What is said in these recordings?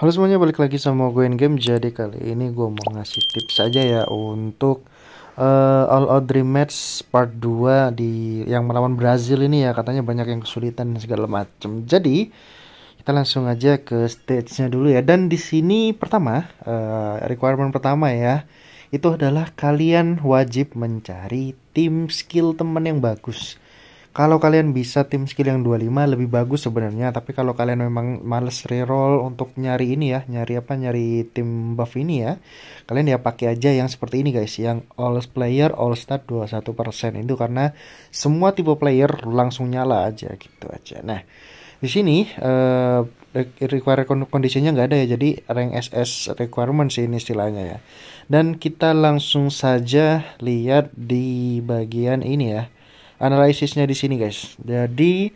Halo semuanya, balik lagi sama gue in game. Jadi kali ini gue mau ngasih tips aja ya untuk uh, All Out Dream Match Part 2 di yang melawan Brazil ini ya. Katanya banyak yang kesulitan dan segala macem. Jadi kita langsung aja ke stage-nya dulu ya. Dan di sini pertama uh, requirement pertama ya itu adalah kalian wajib mencari tim skill temen yang bagus kalau kalian bisa tim skill yang 25 lebih bagus sebenarnya, tapi kalau kalian memang males reroll untuk nyari ini ya, nyari apa nyari tim buff ini ya, kalian ya pakai aja yang seperti ini guys, yang all player all stat 21% itu karena semua tipe player langsung nyala aja gitu aja. Nah, di sini uh, require kondisinya nggak ada ya jadi rank SS requirement sih ini istilahnya ya dan kita langsung saja lihat di bagian ini ya analisisnya di sini guys. Jadi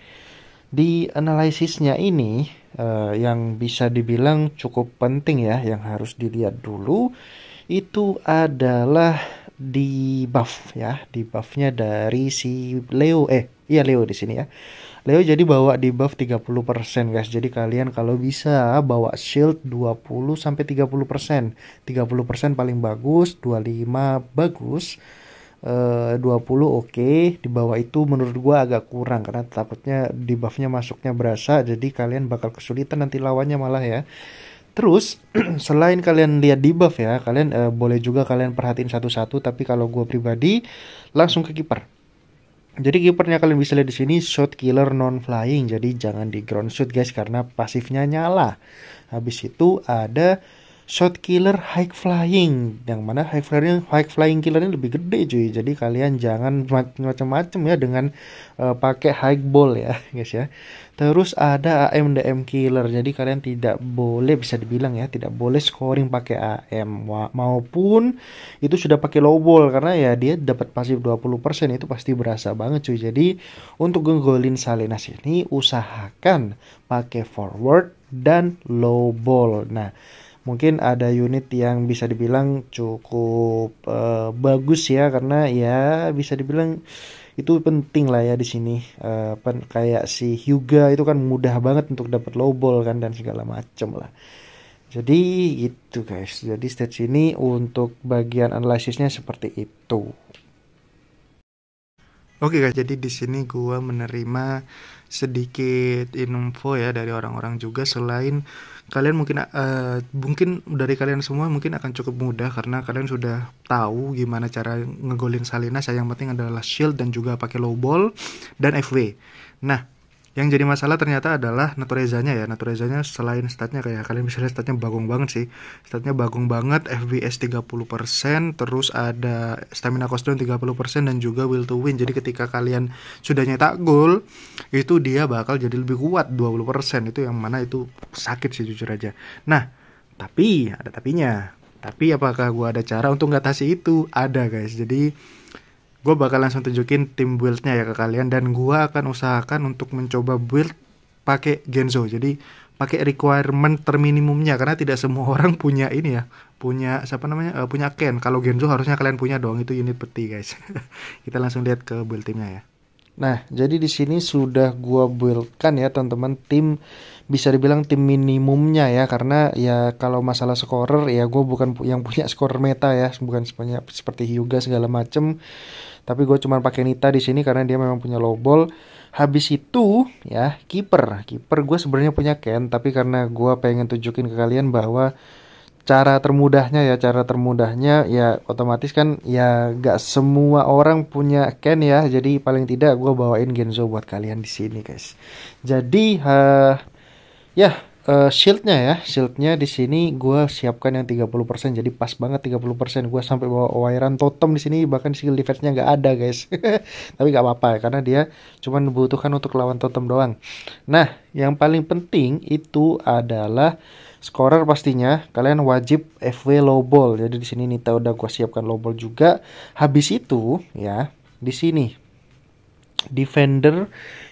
di analisisnya ini uh, yang bisa dibilang cukup penting ya yang harus dilihat dulu itu adalah di buff ya di buffnya dari si Leo eh iya Leo di sini ya Leo jadi bawa di buff 30% guys jadi kalian kalau bisa bawa shield 20 sampai 30% 30% paling bagus 25 bagus 20 eh, oke okay. di bawah itu menurut gua agak kurang karena takutnya di buffnya masuknya berasa jadi kalian bakal kesulitan nanti lawannya malah ya terus selain kalian lihat di buff ya kalian uh, boleh juga kalian perhatiin satu-satu tapi kalau gua pribadi langsung ke kiper jadi kipernya kalian bisa lihat di sini shot killer non flying jadi jangan di ground shoot guys karena pasifnya nyala habis itu ada shot killer high flying yang mana high flying high flying killer ini lebih gede cuy jadi kalian jangan macam-macam ya dengan uh, pakai high ball ya guys ya terus ada AM DM killer jadi kalian tidak boleh bisa dibilang ya tidak boleh scoring pakai AM maupun itu sudah pakai low ball karena ya dia dapat pasif 20% itu pasti berasa banget cuy jadi untuk ngegolin Salinas ini usahakan pakai forward dan low ball. Nah, mungkin ada unit yang bisa dibilang cukup uh, bagus ya karena ya bisa dibilang itu penting lah ya di sini uh, pen, kayak si Hyuga itu kan mudah banget untuk dapat low ball kan dan segala macem lah jadi gitu guys jadi stage ini untuk bagian analisisnya seperti itu Oke okay guys, jadi di sini gua menerima sedikit info ya dari orang-orang juga selain kalian mungkin uh, mungkin dari kalian semua mungkin akan cukup mudah karena kalian sudah tahu gimana cara ngegolin Salinas yang penting adalah shield dan juga pakai low ball dan FW. Nah, yang jadi masalah ternyata adalah naturezanya ya naturezanya selain statnya kayak kalian bisa lihat statnya bagong banget sih statnya bagong banget FBS 30% terus ada stamina cost down 30% dan juga will to win jadi ketika kalian sudah nyetak gol itu dia bakal jadi lebih kuat 20% itu yang mana itu sakit sih jujur aja nah tapi ada tapinya tapi apakah gua ada cara untuk ngatasi itu ada guys jadi gue bakal langsung tunjukin tim buildnya ya ke kalian dan gue akan usahakan untuk mencoba build pakai Genzo jadi pakai requirement terminimumnya karena tidak semua orang punya ini ya punya siapa namanya uh, punya Ken kalau Genzo harusnya kalian punya dong itu unit peti guys kita langsung lihat ke build timnya ya Nah, jadi di sini sudah gua buildkan ya teman-teman tim bisa dibilang tim minimumnya ya karena ya kalau masalah scorer ya gue bukan yang punya scorer meta ya bukan sebanyak seperti Hyuga segala macem tapi gue cuma pakai Nita di sini karena dia memang punya low ball habis itu ya kiper kiper gue sebenarnya punya Ken tapi karena gue pengen tunjukin ke kalian bahwa cara termudahnya ya cara termudahnya ya otomatis kan ya gak semua orang punya Ken ya jadi paling tidak gue bawain Genzo buat kalian di sini guys jadi uh, ya uh, shieldnya ya shieldnya di sini gue siapkan yang 30% jadi pas banget 30% gue sampai bawa wairan totem di sini bahkan skill defense-nya nggak ada guys tapi gak apa-apa ya, karena dia cuma dibutuhkan untuk lawan totem doang nah yang paling penting itu adalah scorer pastinya kalian wajib FW low ball. Jadi di sini Nita udah gua siapkan low ball juga. Habis itu ya, di sini defender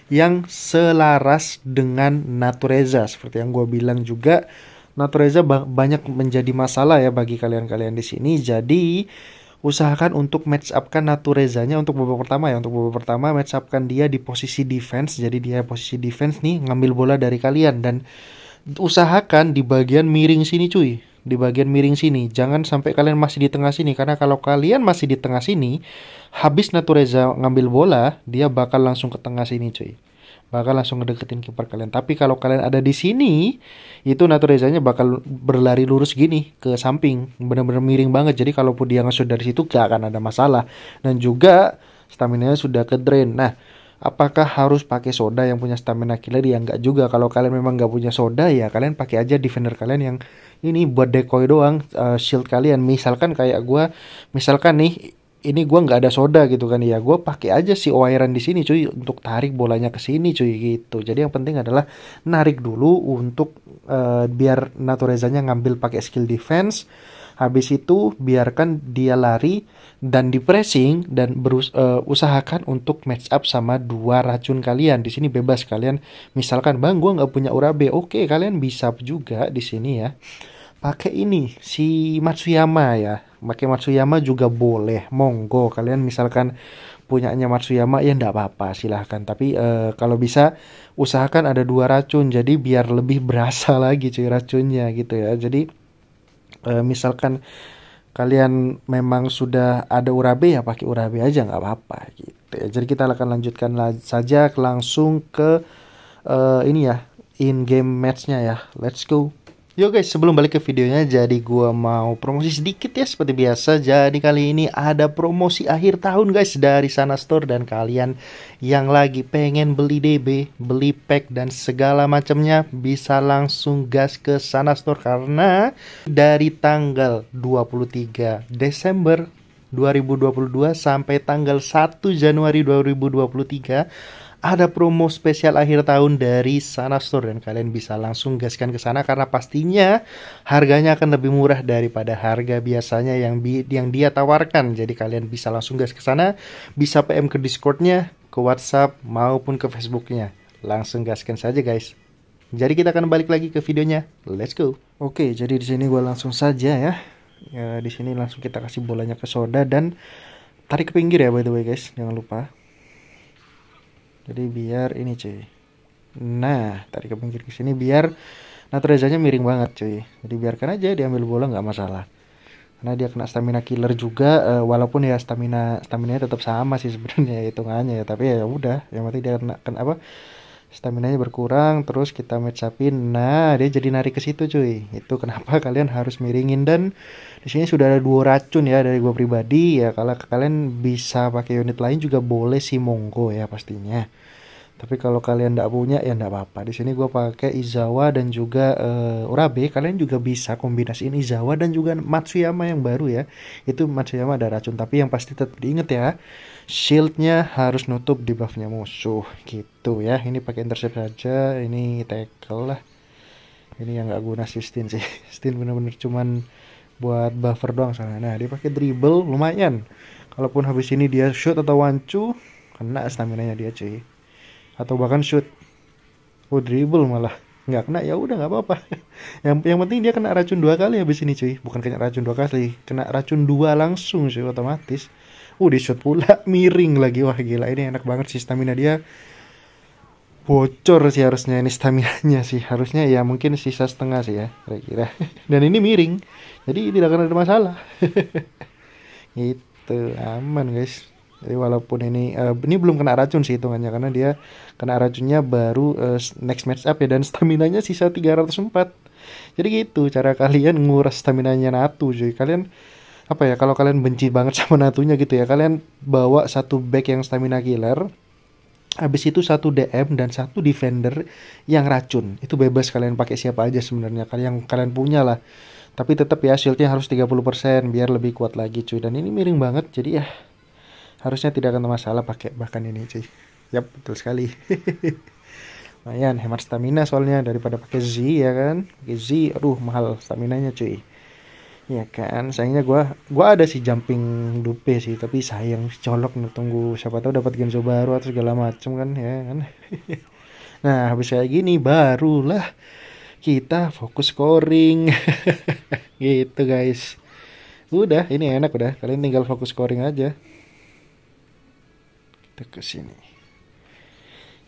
yang selaras dengan Natureza seperti yang gua bilang juga Natureza ba banyak menjadi masalah ya bagi kalian-kalian di sini. Jadi usahakan untuk match upkan Naturezanya untuk babak pertama ya untuk babak pertama match upkan dia di posisi defense jadi dia posisi defense nih ngambil bola dari kalian dan usahakan di bagian miring sini cuy di bagian miring sini jangan sampai kalian masih di tengah sini karena kalau kalian masih di tengah sini habis Natureza ngambil bola dia bakal langsung ke tengah sini cuy bakal langsung ngedeketin kiper kalian. Tapi kalau kalian ada di sini, itu Naturezanya bakal berlari lurus gini ke samping, bener-bener miring banget. Jadi kalaupun dia ngesut dari situ gak akan ada masalah. Dan juga stamina sudah ke drain. Nah, apakah harus pakai soda yang punya stamina killer ya enggak juga kalau kalian memang enggak punya soda ya kalian pakai aja defender kalian yang ini buat decoy doang uh, shield kalian misalkan kayak gua misalkan nih ini gua enggak ada soda gitu kan ya gua pakai aja si wiran di sini cuy untuk tarik bolanya ke sini cuy gitu jadi yang penting adalah narik dulu untuk uh, biar naturezanya ngambil pakai skill defense Habis itu biarkan dia lari dan di pressing dan berus uh, usahakan untuk match up sama dua racun kalian. Di sini bebas kalian misalkan bang gue nggak punya urabe. Oke kalian bisa juga di sini ya. Pakai ini si Matsuyama ya. Pakai Matsuyama juga boleh. Monggo kalian misalkan punyanya Matsuyama ya ndak apa-apa silahkan tapi e, kalau bisa usahakan ada dua racun jadi biar lebih berasa lagi cuy racunnya gitu ya jadi e, misalkan kalian memang sudah ada urabe ya pakai urabe aja nggak apa-apa gitu ya. Jadi kita akan lanjutkan saja langsung ke e, ini ya in game matchnya ya. Let's go. Yo guys, sebelum balik ke videonya, jadi gua mau promosi sedikit ya seperti biasa. Jadi kali ini ada promosi akhir tahun guys dari Sana Store dan kalian yang lagi pengen beli DB, beli pack dan segala macamnya bisa langsung gas ke Sana Store karena dari tanggal 23 Desember 2022 sampai tanggal 1 Januari 2023 ada promo spesial akhir tahun dari Sana Store dan kalian bisa langsung gaskan ke sana karena pastinya harganya akan lebih murah daripada harga biasanya yang bi yang dia tawarkan. Jadi kalian bisa langsung gas ke sana, bisa PM ke Discordnya, ke WhatsApp maupun ke Facebooknya. Langsung gaskan saja guys. Jadi kita akan balik lagi ke videonya. Let's go. Oke, jadi di sini gua langsung saja ya. ya di sini langsung kita kasih bolanya ke soda dan tarik ke pinggir ya by the way guys, jangan lupa jadi biar ini cuy nah tadi ke pinggir ke sini biar naturalizasinya miring banget cuy jadi biarkan aja diambil bola nggak masalah karena dia kena stamina killer juga uh, walaupun ya stamina stamina tetap sama sih sebenarnya hitungannya ya tapi ya udah yang penting dia kena, kena apa stamina nya berkurang terus kita match upin nah dia jadi narik ke situ cuy itu kenapa kalian harus miringin dan di sini sudah ada dua racun ya dari gua pribadi ya kalau kalian bisa pakai unit lain juga boleh sih monggo ya pastinya tapi kalau kalian tidak punya ya tidak apa-apa di sini gue pakai Izawa dan juga uh, Urabe kalian juga bisa kombinasiin Izawa dan juga Matsuyama yang baru ya itu Matsuyama ada racun tapi yang pasti tetap diinget ya shieldnya harus nutup di buffnya musuh gitu ya ini pakai intercept saja ini tackle lah ini yang nggak guna si Stin sih Stin bener-bener cuman buat buffer doang sana nah dia pakai dribble lumayan kalaupun habis ini dia shoot atau wancu kena stamina nya dia cuy atau bahkan shoot oh dribble malah nggak kena ya udah nggak apa-apa yang yang penting dia kena racun dua kali habis ini cuy bukan kena racun dua kali kena racun dua langsung sih otomatis uh di shoot pula miring lagi wah gila ini enak banget sih stamina dia bocor sih harusnya ini stamina-nya sih harusnya ya mungkin sisa setengah sih ya kira-kira dan ini miring jadi tidak akan ada masalah gitu aman guys jadi walaupun ini uh, ini belum kena racun sih hitungannya karena dia kena racunnya baru uh, next match up ya dan stamina-nya sisa 304. Jadi gitu cara kalian nguras stamina-nya Natu jadi Kalian apa ya kalau kalian benci banget sama Natunya gitu ya, kalian bawa satu back yang stamina killer habis itu satu DM dan satu defender yang racun. Itu bebas kalian pakai siapa aja sebenarnya kalian kalian punya lah. Tapi tetap ya shieldnya harus 30% biar lebih kuat lagi cuy. Dan ini miring banget jadi ya harusnya tidak akan masalah pakai bahkan ini cuy yap betul sekali lumayan hemat stamina soalnya daripada pakai Z ya kan pakai Z aduh mahal stamina nya cuy ya kan sayangnya gua gua ada sih jumping dupe sih tapi sayang colok nih tunggu siapa tahu dapat genzo baru atau segala macem kan ya kan nah habis kayak gini barulah kita fokus scoring gitu guys udah ini enak udah kalian tinggal fokus scoring aja ke sini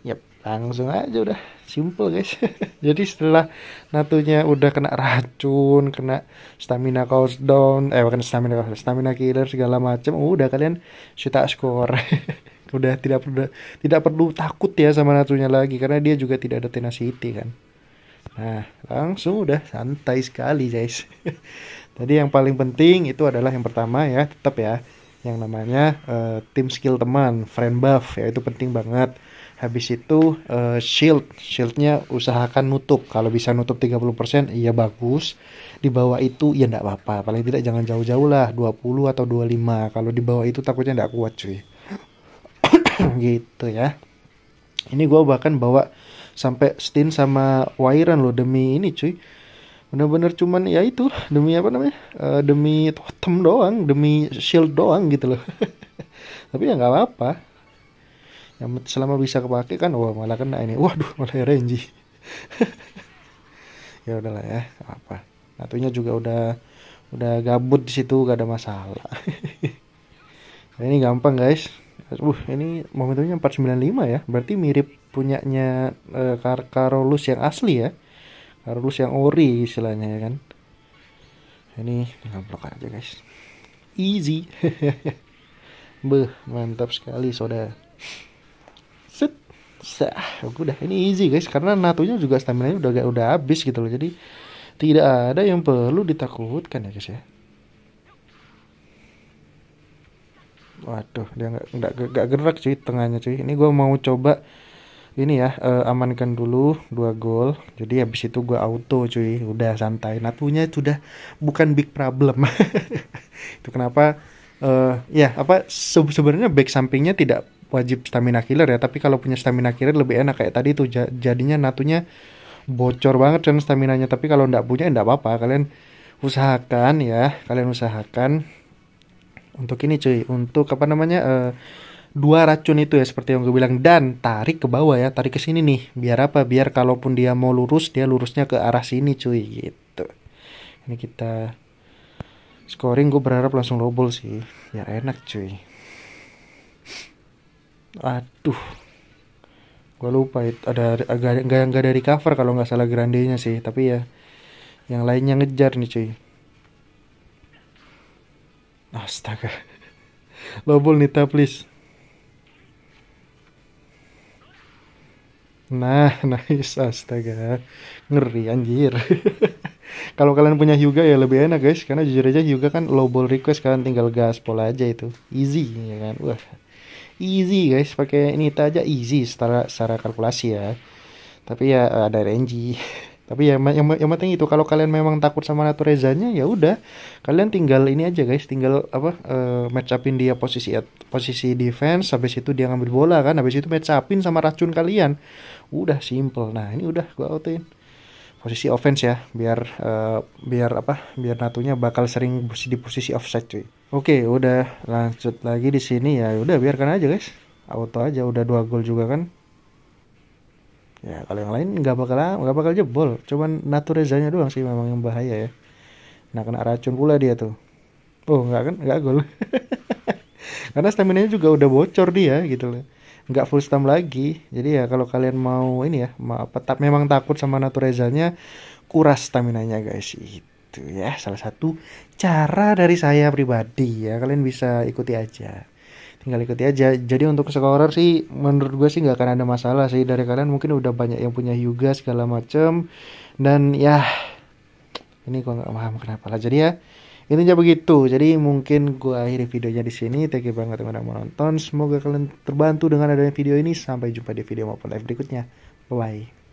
Yap, langsung aja udah simple guys jadi setelah natunya udah kena racun kena stamina down, eh bukan stamina stamina killer segala macam uh, udah kalian shoot score. udah tidak perlu tidak perlu takut ya sama natunya lagi karena dia juga tidak ada tenacity kan nah langsung udah santai sekali guys tadi yang paling penting itu adalah yang pertama ya tetap ya yang namanya uh, tim skill teman, friend buff ya itu penting banget. Habis itu uh, shield, shieldnya usahakan nutup. Kalau bisa nutup 30% iya bagus. Di bawah itu ya enggak apa-apa. Paling tidak jangan jauh-jauh lah 20 atau 25. Kalau di bawah itu takutnya enggak kuat cuy. gitu ya. Ini gua bahkan bawa sampai Stin sama Wairan loh demi ini cuy bener-bener cuman ya itu demi apa namanya uh, demi totem doang demi shield doang gitu loh tapi ya nggak apa-apa yang selama bisa kepake kan wah malah kena ini waduh malah range ya udahlah ya apa natunya juga udah udah gabut di situ gak ada masalah nah, ini gampang guys uh ini momentumnya 495 ya berarti mirip punyanya uh, Kar Karolus yang asli ya harus yang ori istilahnya ya kan ini ngablok aja guys easy beh mantap sekali saudara set sah udah ini easy guys karena natunya juga stamina nya udah gak udah habis gitu loh jadi tidak ada yang perlu ditakutkan ya guys ya waduh dia nggak nggak gerak cuy tengahnya cuy ini gua mau coba ini ya uh, amankan dulu dua gol jadi habis itu gue auto cuy udah santai natunya sudah bukan big problem itu kenapa uh, ya apa se sebenarnya back sampingnya tidak wajib stamina killer ya tapi kalau punya stamina killer lebih enak kayak tadi tuh jadinya natunya bocor banget kan staminanya tapi kalau ndak punya ndak apa-apa kalian usahakan ya kalian usahakan untuk ini cuy untuk apa namanya uh, dua racun itu ya seperti yang gue bilang dan tarik ke bawah ya tarik ke sini nih biar apa biar kalaupun dia mau lurus dia lurusnya ke arah sini cuy gitu ini kita scoring gue berharap langsung lobol sih ya enak cuy aduh gue lupa itu ada agak nggak dari cover kalau nggak salah grandenya sih tapi ya yang lainnya ngejar nih cuy astaga lobol nita please Nah, nice astaga. Ngeri anjir. Kalau kalian punya Hyuga ya lebih enak guys karena jujur aja Hyuga kan low ball request kalian tinggal gaspol aja itu. Easy ya kan. Wah. Easy guys, pakai ini aja easy secara secara kalkulasi ya. Tapi ya eh, ada range. tapi ya yang, yang penting itu kalau kalian memang takut sama Rezanya ya udah kalian tinggal ini aja guys tinggal apa uh, eh, match upin dia posisi posisi defense habis itu dia ngambil bola kan habis itu match upin sama racun kalian udah simple nah ini udah gua outin posisi offense ya biar uh, biar apa biar natunya bakal sering di posisi offside cuy oke udah lanjut lagi di sini ya udah biarkan aja guys auto aja udah dua gol juga kan ya kalau yang lain nggak bakal nggak bakal jebol cuman naturezanya doang sih memang yang bahaya ya nah kena racun pula dia tuh oh nggak kan nggak gol karena stamina nya juga udah bocor dia gitu loh nggak full stam lagi jadi ya kalau kalian mau ini ya mau tetap memang takut sama naturezanya kuras stamina nya guys itu ya salah satu cara dari saya pribadi ya kalian bisa ikuti aja tinggal ikuti aja jadi untuk scorer sih menurut gue sih nggak akan ada masalah sih dari kalian mungkin udah banyak yang punya Yuga segala macem dan ya ini gue nggak paham kenapa lah jadi ya intinya begitu jadi mungkin gue akhiri videonya di sini thank you banget teman-teman udah nonton semoga kalian terbantu dengan adanya video ini sampai jumpa di video maupun live berikutnya bye bye